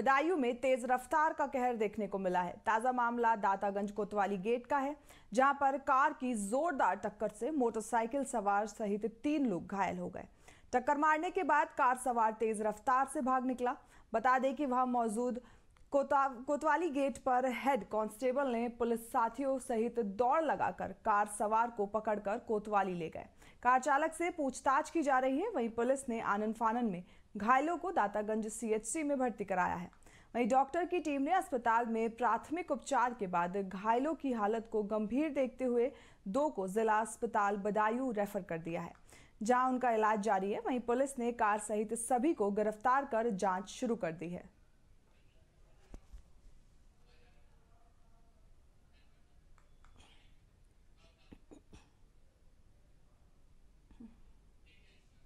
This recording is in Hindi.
बदायूं में तेज रफ्तार का कहर देखने को मिला है ताजा मामला दातागंज कोतवाली गेट का है जहां पर कार की जोरदार टक्कर से मोटरसाइकिल सवार सहित तीन लोग घायल हो गए टक्कर मारने के बाद कार सवार तेज रफ्तार से भाग निकला बता दें कि वहां मौजूद कोतवाली गेट पर हेड कांस्टेबल ने पुलिस साथियों सहित दौड़ लगाकर कार सवार को पकड़कर कोतवाली ले गए कार चालक से पूछताछ की जा रही है वहीं पुलिस ने आनंद फानन में घायलों को दातागंज सीएचसी में भर्ती कराया है वहीं डॉक्टर की टीम ने अस्पताल में प्राथमिक उपचार के बाद घायलों की हालत को गंभीर देखते हुए दो को जिला अस्पताल बदायूं रेफर कर दिया है जहां उनका इलाज जारी है वहीं पुलिस ने कार सहित सभी को गिरफ्तार कर जांच शुरू कर दी है